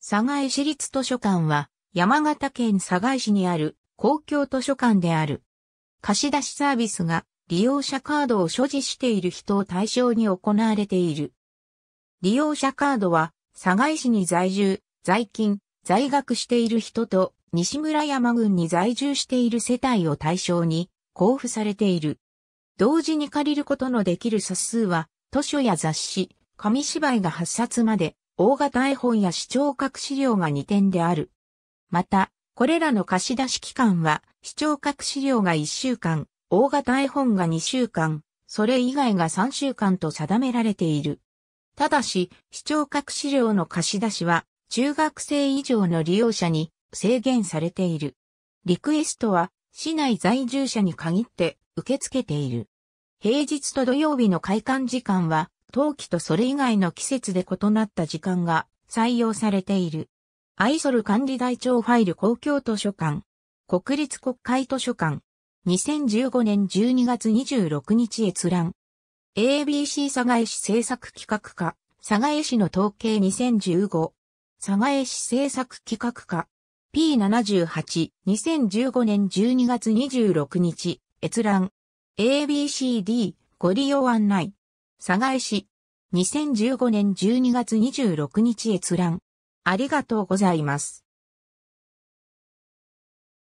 佐賀市立図書館は、山形県佐賀市にある公共図書館である。貸し出しサービスが利用者カードを所持している人を対象に行われている。利用者カードは、佐賀市に在住、在勤、在学している人と、西村山郡に在住している世帯を対象に交付されている。同時に借りることのできる冊数は、図書や雑誌、紙芝居が8冊まで大型絵本や視聴覚資料が2点である。また、これらの貸し出し期間は、視聴覚資料が1週間、大型絵本が2週間、それ以外が3週間と定められている。ただし、視聴覚資料の貸し出しは、中学生以上の利用者に制限されている。リクエストは、市内在住者に限って受け付けている。平日と土曜日の開館時間は、冬季とそれ以外の季節で異なった時間が採用されている。アイソル管理台帳ファイル公共図書館、国立国会図書館、2015年12月26日閲覧。ABC 佐賀市政策企画課、佐賀市の統計2015。佐賀市政策企画課。P78、2015年12月26日、閲覧。ABCD、ご利用案内。佐賀市。2015年12月26日閲覧。ありがとうございます。